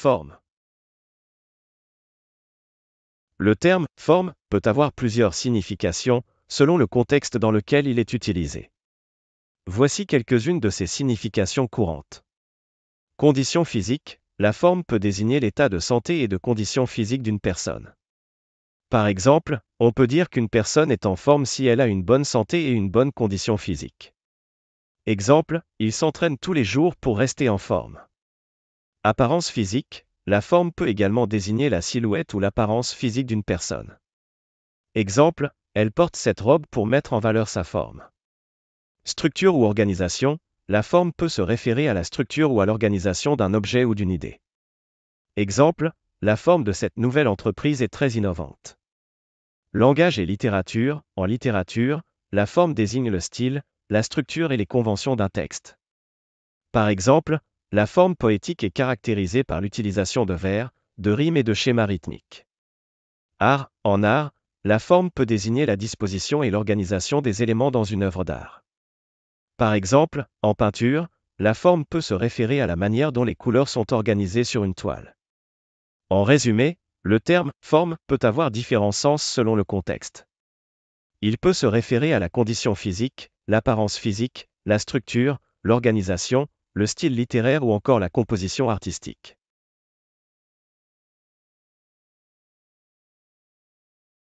forme. Le terme forme peut avoir plusieurs significations selon le contexte dans lequel il est utilisé. Voici quelques-unes de ces significations courantes. Condition physique, la forme peut désigner l'état de santé et de condition physique d'une personne. Par exemple, on peut dire qu'une personne est en forme si elle a une bonne santé et une bonne condition physique. Exemple, il s'entraîne tous les jours pour rester en forme. Apparence physique, la forme peut également désigner la silhouette ou l'apparence physique d'une personne. Exemple, elle porte cette robe pour mettre en valeur sa forme. Structure ou organisation, la forme peut se référer à la structure ou à l'organisation d'un objet ou d'une idée. Exemple, la forme de cette nouvelle entreprise est très innovante. Langage et littérature, en littérature, la forme désigne le style, la structure et les conventions d'un texte. Par exemple, la forme poétique est caractérisée par l'utilisation de vers, de rimes et de schémas rythmiques. Art, en art, la forme peut désigner la disposition et l'organisation des éléments dans une œuvre d'art. Par exemple, en peinture, la forme peut se référer à la manière dont les couleurs sont organisées sur une toile. En résumé, le terme forme peut avoir différents sens selon le contexte. Il peut se référer à la condition physique, l'apparence physique, la structure, l'organisation, le style littéraire ou encore la composition artistique.